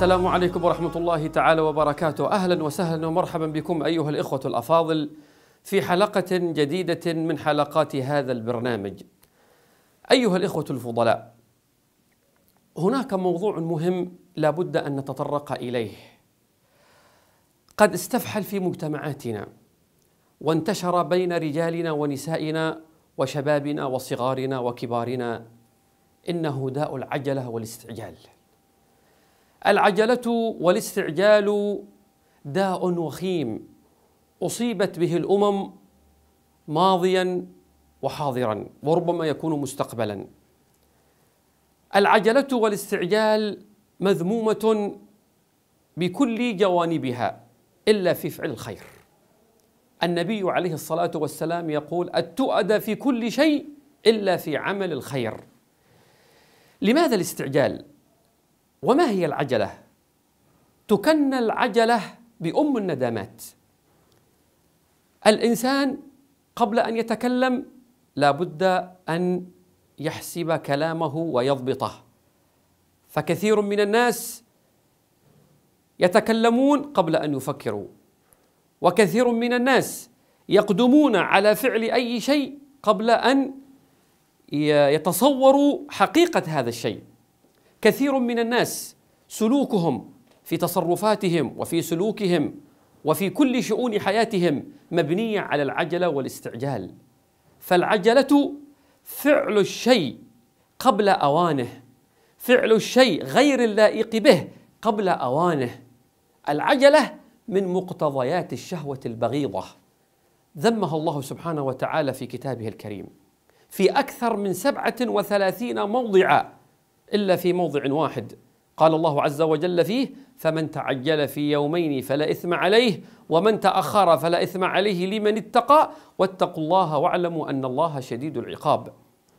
السلام عليكم ورحمة الله تعالى وبركاته، أهلا وسهلا ومرحبا بكم أيها الإخوة الأفاضل في حلقة جديدة من حلقات هذا البرنامج. أيها الإخوة الفضلاء، هناك موضوع مهم لا بد أن نتطرق إليه. قد استفحل في مجتمعاتنا وانتشر بين رجالنا ونسائنا وشبابنا وصغارنا وكبارنا إنه داء العجلة والاستعجال. العجله والاستعجال داء وخيم اصيبت به الامم ماضيا وحاضرا وربما يكون مستقبلا العجله والاستعجال مذمومه بكل جوانبها الا في فعل الخير النبي عليه الصلاه والسلام يقول التؤد في كل شيء الا في عمل الخير لماذا الاستعجال وما هي العجلة؟ تكنى العجلة بأم الندامات الإنسان قبل أن يتكلم لابد أن يحسب كلامه ويضبطه فكثير من الناس يتكلمون قبل أن يفكروا وكثير من الناس يقدمون على فعل أي شيء قبل أن يتصوروا حقيقة هذا الشيء كثير من الناس سلوكهم في تصرفاتهم وفي سلوكهم وفي كل شؤون حياتهم مبنيه على العجله والاستعجال فالعجله فعل الشيء قبل اوانه فعل الشيء غير اللائق به قبل اوانه العجله من مقتضيات الشهوه البغيضه ذمها الله سبحانه وتعالى في كتابه الكريم في اكثر من سبعه وثلاثين موضعا إلا في موضع واحد قال الله عز وجل فيه فمن تعجل في يومين فلا إثم عليه ومن تأخر فلا إثم عليه لمن اتقى واتقوا الله واعلموا أن الله شديد العقاب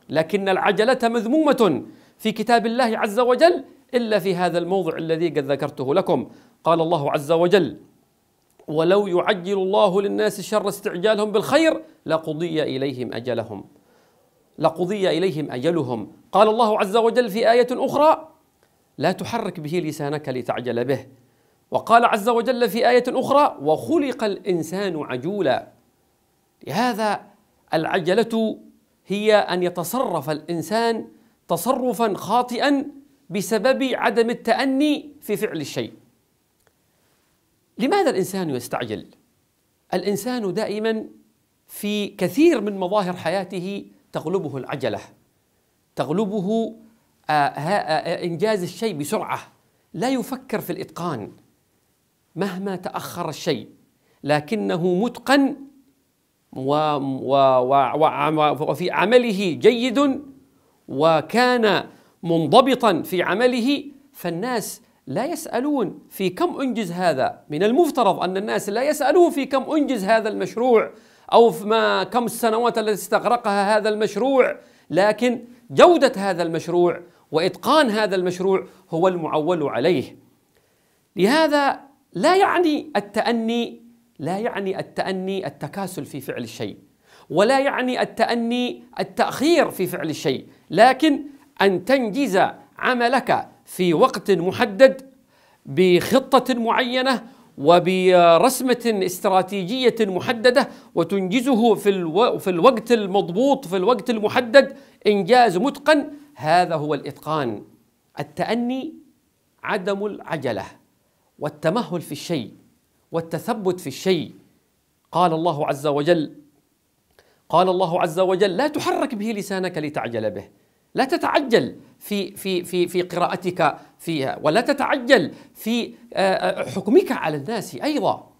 لكن العجلة مذمومة في كتاب الله عز وجل إلا في هذا الموضع الذي قد ذكرته لكم قال الله عز وجل ولو يعجل الله للناس شر استعجالهم بالخير لقضي إليهم أجلهم لقضي إليهم أجلهم قال الله عز وجل في آية أخرى لا تحرك به لسانك لتعجل به وقال عز وجل في آية أخرى وخلق الإنسان عجولا لهذا العجلة هي أن يتصرف الإنسان تصرفا خاطئا بسبب عدم التأني في فعل الشيء لماذا الإنسان يستعجل؟ الإنسان دائما في كثير من مظاهر حياته تغلبه العجله تغلبه آه، آه، آه، إنجاز الشيء بسرعة لا يفكر في الإتقان مهما تأخر الشيء لكنه متقن وفي عمله جيد وكان منضبطا في عمله فالناس لا يسألون في كم أنجز هذا من المفترض أن الناس لا يسألون في كم أنجز هذا المشروع أو ما كم السنوات التي استغرقها هذا المشروع لكن جودة هذا المشروع وإتقان هذا المشروع هو المعول عليه لهذا لا يعني التأني لا يعني التأني التكاسل في فعل الشيء ولا يعني التأني التأخير في فعل الشيء لكن أن تنجز عملك في وقت محدد بخطة معينة وبرسمة استراتيجية محددة وتنجزه في, الو... في الوقت المضبوط في الوقت المحدد إنجاز متقن هذا هو الإتقان التأني عدم العجلة والتمهل في الشيء والتثبت في الشيء قال الله عز وجل قال الله عز وجل لا تحرك به لسانك لتعجل به لا تتعجل في في في في قراءتك فيها ولا تتعجل في آه، آه، حكمك على الناس ايضا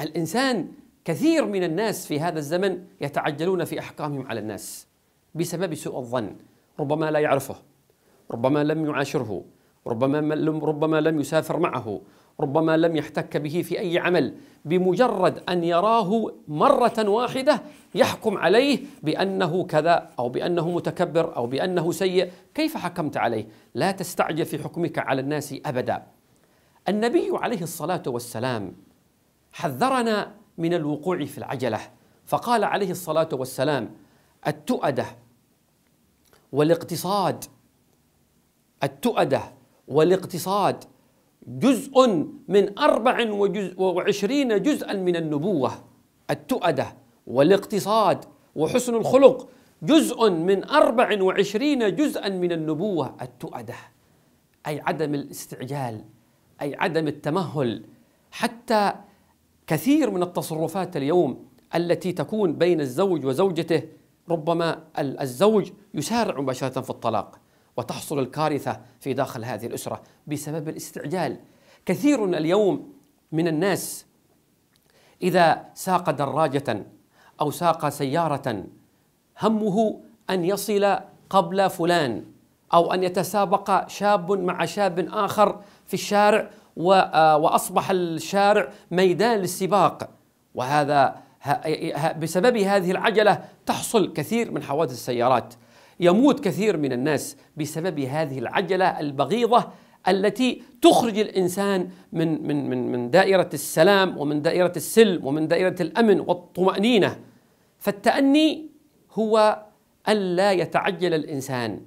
الانسان كثير من الناس في هذا الزمن يتعجلون في احكامهم على الناس بسبب سوء الظن ربما لا يعرفه ربما لم يعاشره ربما لم ربما لم يسافر معه ربما لم يحتك به في اي عمل بمجرد ان يراه مره واحده يحكم عليه بانه كذا او بانه متكبر او بانه سيء كيف حكمت عليه لا تستعجل في حكمك على الناس ابدا النبي عليه الصلاه والسلام حذرنا من الوقوع في العجله فقال عليه الصلاه والسلام التؤده والاقتصاد التؤده والاقتصاد جزء من 24 جزءا من النبوة التؤدة والاقتصاد وحسن الخلق جزء من 24 جزءا من النبوة التؤدة أي عدم الاستعجال أي عدم التمهل حتى كثير من التصرفات اليوم التي تكون بين الزوج وزوجته ربما الزوج يسارع مباشرة في الطلاق وتحصل الكارثه في داخل هذه الاسره بسبب الاستعجال كثير اليوم من الناس اذا ساق دراجه او ساق سياره همه ان يصل قبل فلان او ان يتسابق شاب مع شاب اخر في الشارع آه، واصبح الشارع ميدان للسباق وهذا بسبب هذه العجله تحصل كثير من حوادث السيارات يموت كثير من الناس بسبب هذه العجله البغيضه التي تخرج الانسان من من من من دائره السلام ومن دائره السلم ومن دائره الامن والطمانينه فالتاني هو الا يتعجل الانسان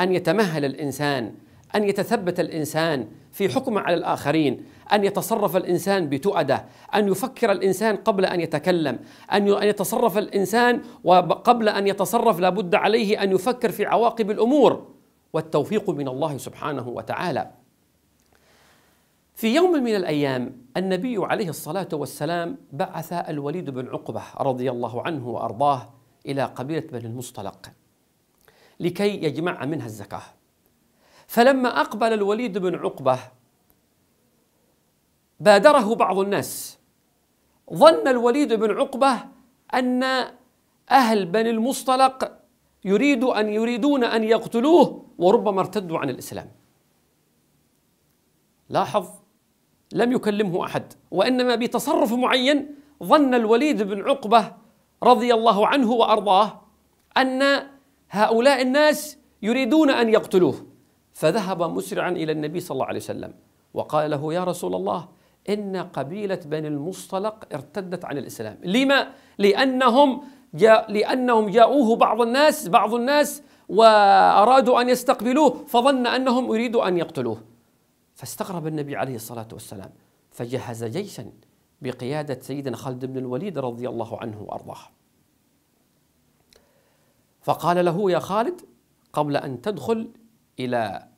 ان يتمهل الانسان ان يتثبت الانسان في حكمه على الاخرين، ان يتصرف الانسان بتؤده، ان يفكر الانسان قبل ان يتكلم، ان يتصرف الانسان وقبل ان يتصرف لابد عليه ان يفكر في عواقب الامور، والتوفيق من الله سبحانه وتعالى. في يوم من الايام النبي عليه الصلاه والسلام بعث الوليد بن عقبه رضي الله عنه وارضاه الى قبيله بني المصطلق لكي يجمع منها الزكاه. فلما أقبل الوليد بن عقبة بادره بعض الناس ظن الوليد بن عقبة أن أهل بني المصطلق يريد أن يريدون أن يقتلوه وربما ارتدوا عن الإسلام لاحظ لم يكلمه أحد وإنما بتصرف معين ظن الوليد بن عقبة رضي الله عنه وأرضاه أن هؤلاء الناس يريدون أن يقتلوه فذهب مسرعا الى النبي صلى الله عليه وسلم وقال له يا رسول الله ان قبيله بني المصطلق ارتدت عن الاسلام، لما؟ لانهم جاء لانهم جاءوه بعض الناس بعض الناس وارادوا ان يستقبلوه فظن انهم يريدوا ان يقتلوه. فاستغرب النبي عليه الصلاه والسلام فجهز جيشا بقياده سيدنا خالد بن الوليد رضي الله عنه وارضاه. فقال له يا خالد قبل ان تدخل الى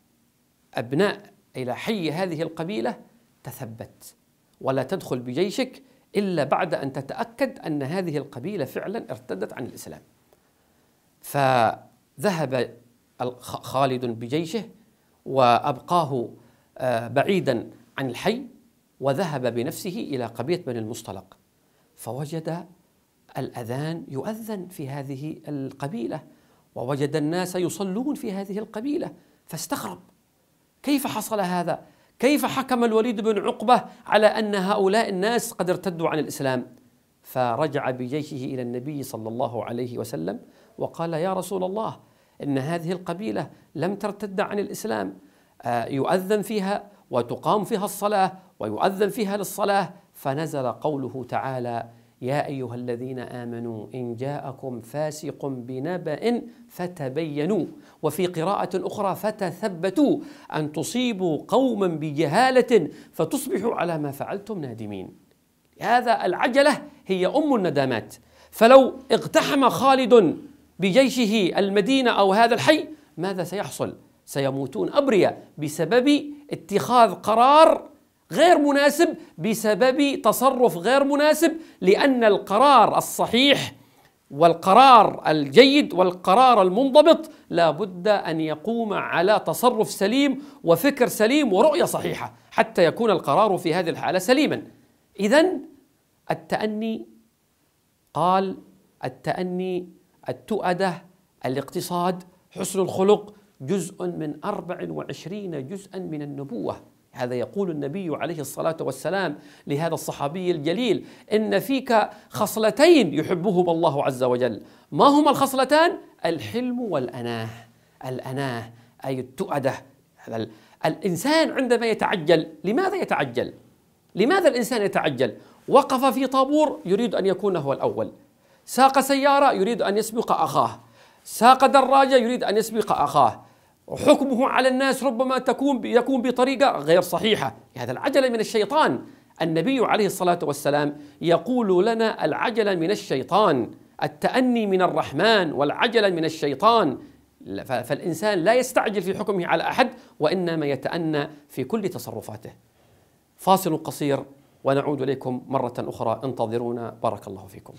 أبناء إلى حي هذه القبيلة تثبت ولا تدخل بجيشك إلا بعد أن تتأكد أن هذه القبيلة فعلا ارتدت عن الإسلام فذهب خالد بجيشه وأبقاه آه، بعيدا عن الحي وذهب بنفسه إلى قبيلة بني المصطلق فوجد الأذان يؤذن في هذه القبيلة ووجد الناس يصلون في هذه القبيلة فاستغرب كيف حصل هذا؟ كيف حكم الوليد بن عقبة على أن هؤلاء الناس قد ارتدوا عن الإسلام؟ فرجع بجيشه إلى النبي صلى الله عليه وسلم وقال يا رسول الله إن هذه القبيلة لم ترتد عن الإسلام آه، يؤذن فيها وتقام فيها الصلاة ويؤذن فيها للصلاة فنزل قوله تعالى يا أيها الذين آمنوا إن جاءكم فاسق بنبأ فتبينوا وفي قراءة أخرى فتثبتوا أن تصيبوا قوما بجهالة فتصبحوا على ما فعلتم نادمين هذا العجلة هي أم الندامات فلو اقتحم خالد بجيشه المدينة أو هذا الحي ماذا سيحصل؟ سيموتون أبرياء بسبب اتخاذ قرار غير مناسب بسبب تصرف غير مناسب لأن القرار الصحيح والقرار الجيد والقرار المنضبط لا بد أن يقوم على تصرف سليم وفكر سليم ورؤية صحيحة حتى يكون القرار في هذه الحالة سليما إذا التأني قال التأني التؤدة الاقتصاد حسن الخلق جزء من 24 جزءا من النبوة هذا يقول النبي عليه الصلاة والسلام لهذا الصحابي الجليل إن فيك خصلتين يحبهما الله عز وجل ما هما الخصلتان؟ الحلم والأناه الأناه أي التؤدة هذا الإنسان عندما يتعجل لماذا يتعجل؟ لماذا الإنسان يتعجل؟ وقف في طابور يريد أن يكون هو الأول ساق سيارة يريد أن يسبق أخاه ساق دراجة يريد أن يسبق أخاه وحكمه على الناس ربما تكون يكون بطريقة غير صحيحة هذا العجلة من الشيطان النبي عليه الصلاة والسلام يقول لنا العجلة من الشيطان التأني من الرحمن والعجلة من الشيطان فالإنسان لا يستعجل في حكمه على أحد وإنما يتأنى في كل تصرفاته فاصل قصير ونعود إليكم مرة أخرى انتظرونا بارك الله فيكم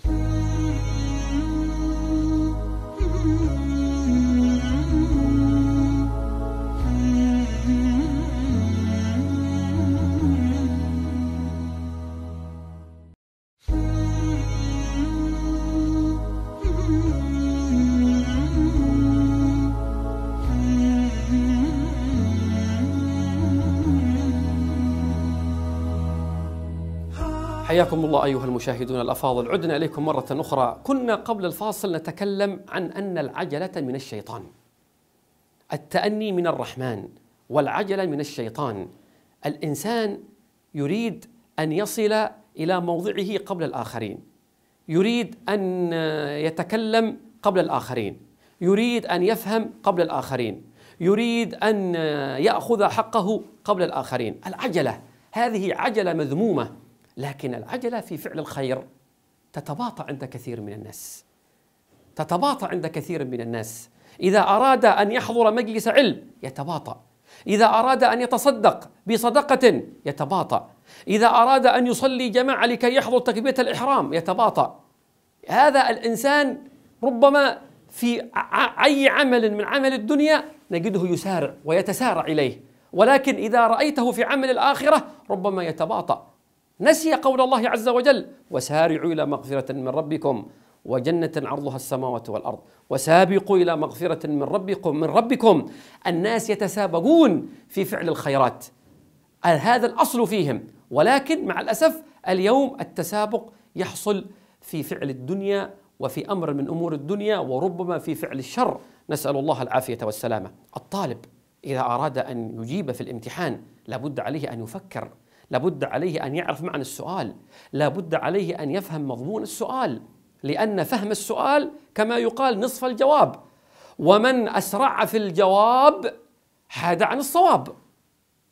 حياكم الله أيها المشاهدون الأفاضل عدنا إليكم مرة أخرى كنا قبل الفاصل نتكلم عن أن العجلة من الشيطان التأني من الرحمن والعجلة من الشيطان الإنسان يريد أن يصل إلى موضعه قبل الآخرين يريد أن يتكلم قبل الآخرين يريد أن يفهم قبل الآخرين يريد أن يأخذ حقه قبل الآخرين العجلة هذه عجلة مذمومة لكن العجله في فعل الخير تتباطا عند كثير من الناس تتباطا عند كثير من الناس اذا اراد ان يحضر مجلس علم يتباطا اذا اراد ان يتصدق بصدقه يتباطا اذا اراد ان يصلي جماعه لكي يحضر تكبيره الاحرام يتباطا هذا الانسان ربما في اي عمل من عمل الدنيا نجده يسارع ويتسارع اليه ولكن اذا رايته في عمل الاخره ربما يتباطا نسي قول الله عز وجل وسارعوا إلى مغفرة من ربكم وجنة عرضها السماوات والأرض وسابقوا إلى مغفرة من ربكم من ربكم الناس يتسابقون في فعل الخيرات هذا الأصل فيهم ولكن مع الأسف اليوم التسابق يحصل في فعل الدنيا وفي أمر من أمور الدنيا وربما في فعل الشر نسأل الله العافية والسلامة الطالب إذا أراد أن يجيب في الامتحان لابد عليه أن يفكر لابد عليه أن يعرف معنى السؤال لابد عليه أن يفهم مضمون السؤال لأن فهم السؤال كما يقال نصف الجواب ومن أسرع في الجواب حاد عن الصواب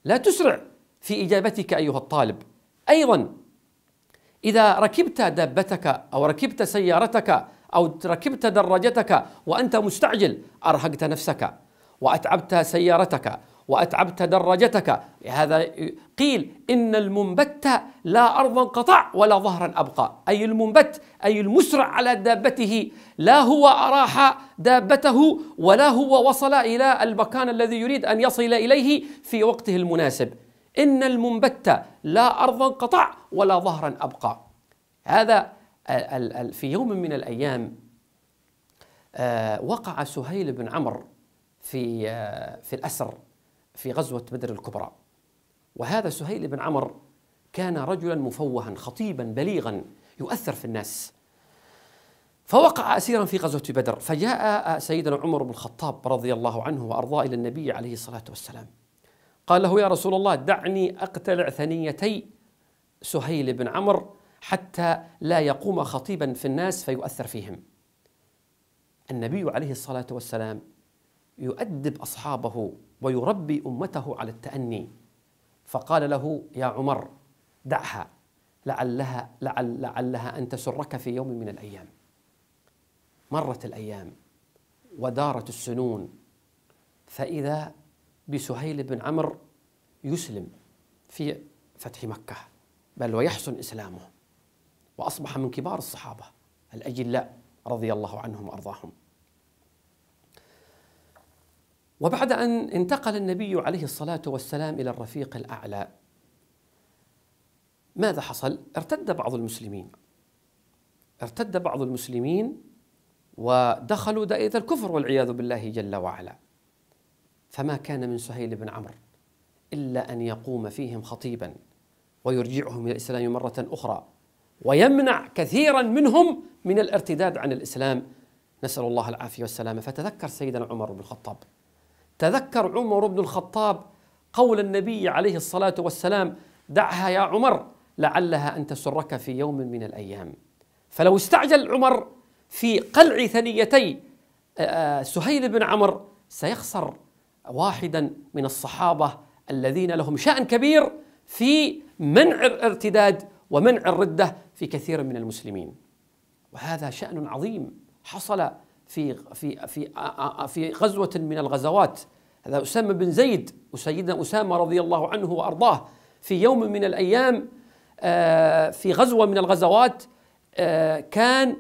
لا تسرع في إجابتك أيها الطالب أيضا إذا ركبت دابتك أو ركبت سيارتك أو ركبت دراجتك وأنت مستعجل أرهقت نفسك وأتعبت سيارتك وأتعبت درجتك هذا قيل إن المنبت لا أرضا قطع ولا ظهرا أبقى أي المنبت أي المسرع على دابته لا هو أراح دابته ولا هو وصل إلى المكان الذي يريد أن يصل إليه في وقته المناسب إن المنبت لا أرضا قطع ولا ظهرا أبقى هذا في يوم من الأيام آه، وقع سهيل بن عمرو في آه، في الأسر في غزوة بدر الكبرى وهذا سهيل بن عمر كان رجلا مفوها خطيبا بليغا يؤثر في الناس فوقع أسيرا في غزوة بدر فجاء سيدنا عمر بن الخطاب رضي الله عنه وأرضاه إلى النبي عليه الصلاة والسلام قال له يا رسول الله دعني أقتلع ثنيتي سهيل بن عمر حتى لا يقوم خطيبا في الناس فيؤثر فيهم النبي عليه الصلاة والسلام يؤدب أصحابه ويربي امته على التاني فقال له يا عمر دعها لعلها لعل لعلها ان تسرك في يوم من الايام مرت الايام ودارت السنون فاذا بسهيل بن عمرو يسلم في فتح مكه بل ويحسن اسلامه واصبح من كبار الصحابه الاجلاء رضي الله عنهم وارضاهم وبعد أن انتقل النبي عليه الصلاة والسلام إلى الرفيق الأعلى ماذا حصل؟ ارتد بعض المسلمين ارتد بعض المسلمين ودخلوا دائرة الكفر والعياذ بالله جل وعلا فما كان من سهيل بن عمرو إلا أن يقوم فيهم خطيبا ويرجعهم إلى الإسلام مرة أخرى ويمنع كثيرا منهم من الارتداد عن الإسلام نسأل الله العافية والسلامة فتذكر سيدنا عمر بن الخطاب تذكر عمر بن الخطاب قول النبي عليه الصلاه والسلام دعها يا عمر لعلها ان تسرك في يوم من الايام فلو استعجل عمر في قلع ثنيتي آه، آه، سهيل بن عمر سيخسر واحدا من الصحابه الذين لهم شان كبير في منع الارتداد ومنع الرده في كثير من المسلمين وهذا شان عظيم حصل في في في في غزوه من الغزوات هذا اسامه بن زيد وسيدنا اسامه رضي الله عنه وارضاه في يوم من الايام في غزوه من الغزوات كان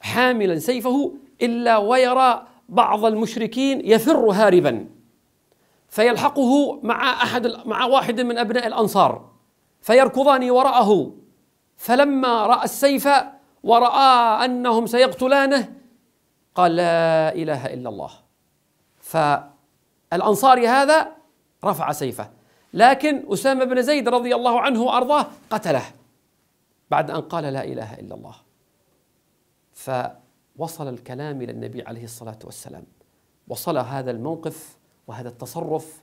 حاملا سيفه الا ويرى بعض المشركين يفر هاربا فيلحقه مع احد مع واحد من ابناء الانصار فيركضان وراءه فلما راى السيف وراى انهم سيقتلانه قال لا اله الا الله فالانصاري هذا رفع سيفه لكن اسامه بن زيد رضي الله عنه وارضاه قتله بعد ان قال لا اله الا الله فوصل الكلام الى النبي عليه الصلاه والسلام وصل هذا الموقف وهذا التصرف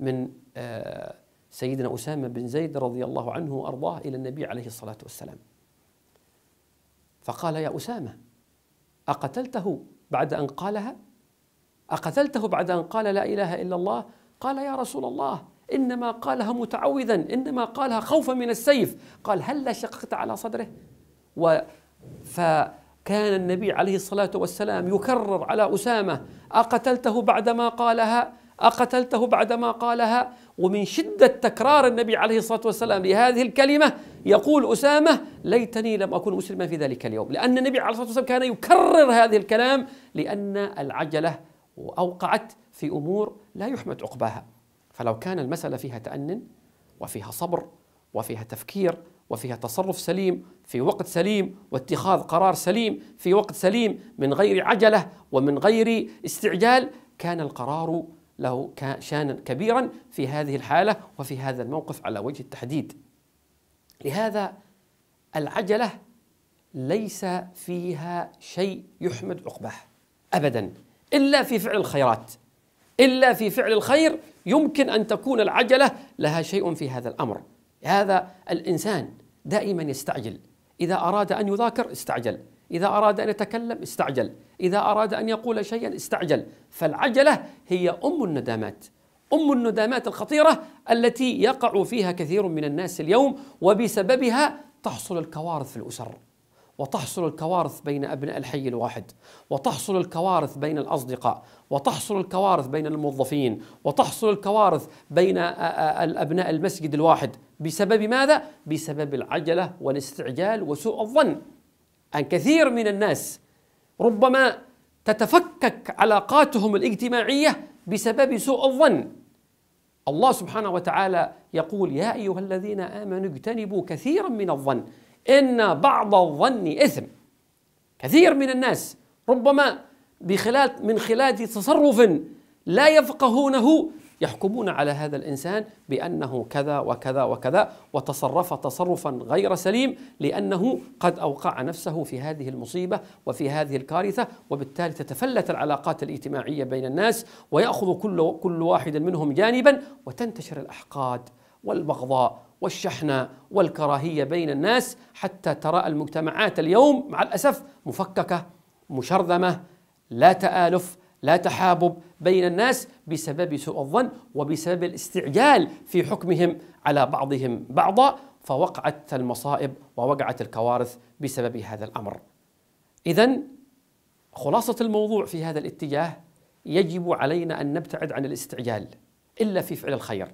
من آه، سيدنا اسامه بن زيد رضي الله عنه وارضاه الى النبي عليه الصلاه والسلام فقال يا اسامه أقتلته بعد أن قالها؟ أقتلته بعد أن قال لا إله إلا الله؟ قال يا رسول الله إنما قالها متعوذا إنما قالها خوفا من السيف قال هلا شققت على صدره و فكان النبي عليه الصلاة والسلام يكرر على أسامة أقتلته بعدما قالها أقتلته بعدما قالها ومن شدة تكرار النبي عليه الصلاة والسلام لهذه الكلمة يقول أسامة ليتني لم أكن مسلما في ذلك اليوم لأن النبي عليه الصلاة والسلام كان يكرر هذه الكلام لأن العجلة أوقعت في أمور لا يحمد عقباها فلو كان المسألة فيها تأنن وفيها صبر وفيها تفكير وفيها تصرف سليم في وقت سليم واتخاذ قرار سليم في وقت سليم من غير عجله ومن غير استعجال كان القرار له شانا كبيرا في هذه الحالة وفي هذا الموقف على وجه التحديد لهذا العجلة ليس فيها شيء يحمد عقباه أبدا إلا في فعل الخيرات إلا في فعل الخير يمكن أن تكون العجلة لها شيء في هذا الأمر هذا الإنسان دائما يستعجل إذا أراد أن يذاكر استعجل إذا أراد أن يتكلم استعجل إذا أراد أن يقول شيئا استعجل فالعجلة هي أم الندامات أم الندامات الخطيرة التي يقع فيها كثير من الناس اليوم وبسببها تحصل الكوارث في الأسر وتحصل الكوارث بين أبناء الحي الواحد وتحصل الكوارث بين الأصدقاء وتحصل الكوارث بين الموظفين وتحصل الكوارث بين أبناء المسجد الواحد بسبب ماذا؟ بسبب العجلة والاستعجال وسوء الظن أن كثير من الناس ربما تتفكك علاقاتهم الاجتماعية بسبب سوء الظن الله سبحانه وتعالى يقول يا أيها الذين آمنوا اجتنبوا كثيرا من الظن إن بعض الظن إثم كثير من الناس ربما بخلال من خلال تصرف لا يفقهونه يحكمون على هذا الإنسان بأنه كذا وكذا وكذا وتصرف تصرفا غير سليم لأنه قد أوقع نفسه في هذه المصيبة وفي هذه الكارثة وبالتالي تتفلت العلاقات الاجتماعية بين الناس ويأخذ كل, كل واحد منهم جانبا وتنتشر الأحقاد والبغضاء والشحنة والكراهية بين الناس حتى ترى المجتمعات اليوم مع الأسف مفككة مشرذمة لا تآلف لا تحابب بين الناس بسبب سوء الظن وبسبب الاستعجال في حكمهم على بعضهم بعضا فوقعت المصائب ووقعت الكوارث بسبب هذا الامر. اذا خلاصه الموضوع في هذا الاتجاه يجب علينا ان نبتعد عن الاستعجال الا في فعل الخير.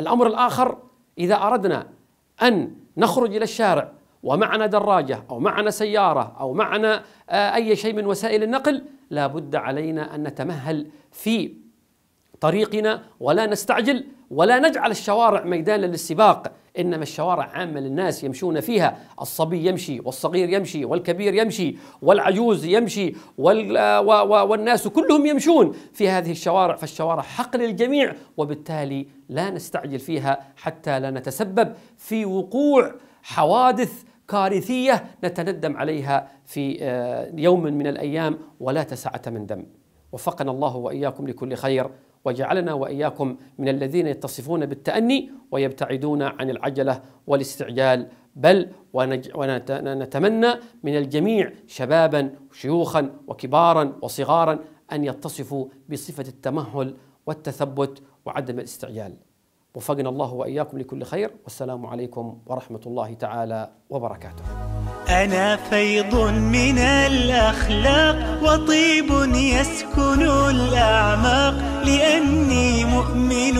الامر الاخر اذا اردنا ان نخرج الى الشارع ومعنا دراجه او معنا سياره او معنا آه، اي شيء من وسائل النقل لا بد علينا أن نتمهل في طريقنا ولا نستعجل ولا نجعل الشوارع ميدانا للسباق انما الشوارع عامه للناس يمشون فيها الصبي يمشي والصغير يمشي والكبير يمشي والعجوز يمشي والناس كلهم يمشون في هذه الشوارع فالشوارع حق للجميع وبالتالي لا نستعجل فيها حتى لا نتسبب في وقوع حوادث كارثية نتندم عليها في آه، يوم من الأيام ولا تسعة من دم وفقنا الله وإياكم لكل خير وجعلنا وإياكم من الذين يتصفون بالتأني ويبتعدون عن العجلة والاستعجال بل ونتمنى من الجميع شبابا شيوخا وكبارا وصغارا أن يتصفوا بصفة التمهل والتثبت وعدم الاستعجال وفقنا الله واياكم لكل خير والسلام عليكم ورحمه الله تعالى وبركاته. انا فيض من الاخلاق وطيب يسكن الاعماق لاني مؤمن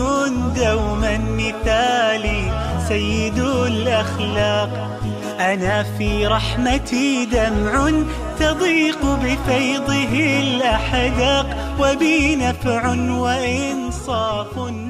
دوما مثالي سيد الاخلاق انا في رحمتي دمع تضيق بفيضه الاحداق وبي نفع وانصاف